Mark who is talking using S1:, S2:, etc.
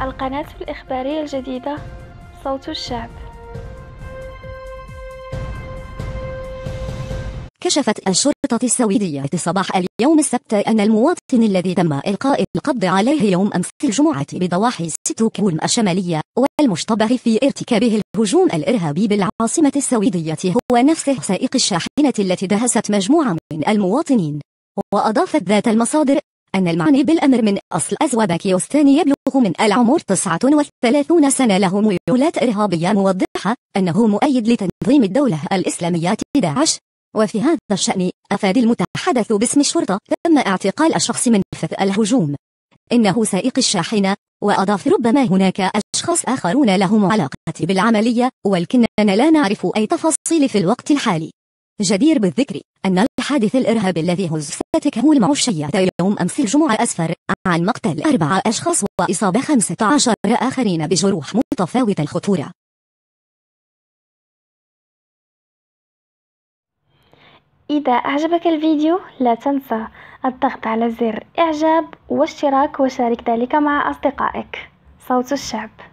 S1: القناة الإخبارية الجديدة صوت الشعب
S2: كشفت الشرطة السويدية صباح اليوم السبت أن المواطن الذي تم إلقاء القبض عليه يوم أمس الجمعة بضواحي ستوكولم الشمالية والمشتبه في ارتكابه الهجوم الإرهابي بالعاصمة السويدية هو نفسه سائق الشاحنة التي دهست مجموعة من المواطنين وأضافت ذات المصادر أن المعني بالأمر من أصل أزوبكيستان يبلغ من العمر 39 سنة له ميولات إرهابية موضحة أنه مؤيد لتنظيم الدولة الإسلامية داعش وفي هذا الشأن أفاد المتحدث باسم الشرطة تم اعتقال الشخص من منفذ الهجوم إنه سائق الشاحنة وأضاف ربما هناك أشخاص آخرون لهم علاقة بالعملية ولكننا لا نعرف أي تفاصيل في الوقت الحالي جدير بالذكر أن الحادث الإرهابي الذي هزتك هو المعشية يوم أمس الجمعة أسفر عن مقتل أربعة أشخاص وإصابة 15 آخرين بجروح متفاوتة الخطورة
S3: إذا أعجبك الفيديو لا تنسى الضغط على زر إعجاب واشتراك وشارك ذلك مع أصدقائك صوت الشعب